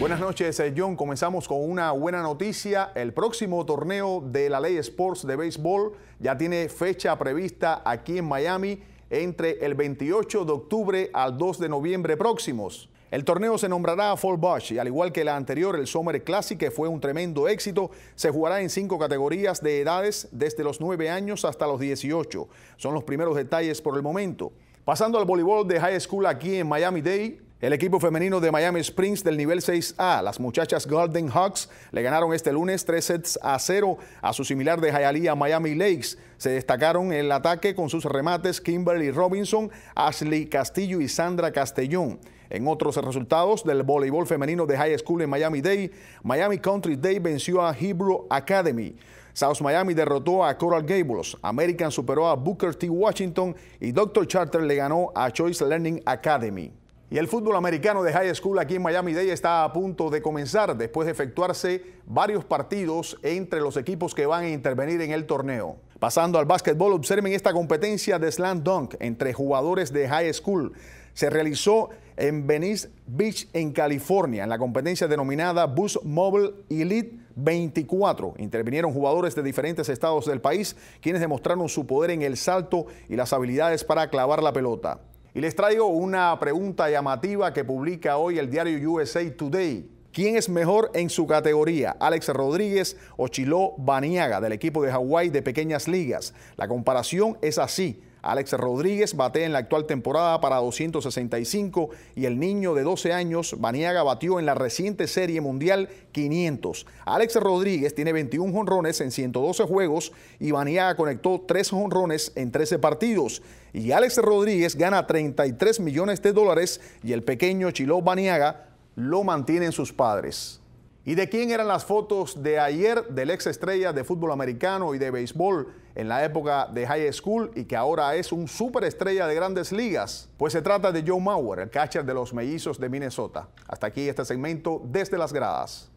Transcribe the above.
Buenas noches, eh, John. Comenzamos con una buena noticia. El próximo torneo de la Ley Sports de béisbol ya tiene fecha prevista aquí en Miami entre el 28 de octubre al 2 de noviembre próximos. El torneo se nombrará Fall Bush y al igual que la anterior, el Summer Classic, que fue un tremendo éxito, se jugará en cinco categorías de edades desde los 9 años hasta los 18. Son los primeros detalles por el momento. Pasando al voleibol de High School aquí en Miami Day. El equipo femenino de Miami Springs del nivel 6A, las muchachas Golden Hawks, le ganaron este lunes tres sets a 0 a su similar de Hialeah Miami Lakes. Se destacaron en el ataque con sus remates Kimberly Robinson, Ashley Castillo y Sandra Castellón. En otros resultados del voleibol femenino de High School en Miami Day, Miami Country Day venció a Hebrew Academy. South Miami derrotó a Coral Gables, American superó a Booker T. Washington y Dr. Charter le ganó a Choice Learning Academy. Y el fútbol americano de High School aquí en Miami-Dade está a punto de comenzar después de efectuarse varios partidos entre los equipos que van a intervenir en el torneo. Pasando al básquetbol, observen esta competencia de slam dunk entre jugadores de High School. Se realizó en Venice Beach, en California, en la competencia denominada Bus Mobile Elite 24. Intervinieron jugadores de diferentes estados del país, quienes demostraron su poder en el salto y las habilidades para clavar la pelota. Y les traigo una pregunta llamativa que publica hoy el diario USA Today. ¿Quién es mejor en su categoría? ¿Alex Rodríguez o Chiló Baniaga del equipo de Hawái de Pequeñas Ligas? La comparación es así. Alex Rodríguez bate en la actual temporada para 265 y el niño de 12 años, Baniaga, batió en la reciente Serie Mundial 500. Alex Rodríguez tiene 21 jonrones en 112 juegos y Baniaga conectó 3 jonrones en 13 partidos. Y Alex Rodríguez gana 33 millones de dólares y el pequeño Chiló Baniaga lo mantienen sus padres. ¿Y de quién eran las fotos de ayer del ex estrella de fútbol americano y de béisbol en la época de high school y que ahora es un superestrella de grandes ligas? Pues se trata de Joe Mauer, el catcher de los mellizos de Minnesota. Hasta aquí este segmento desde las gradas.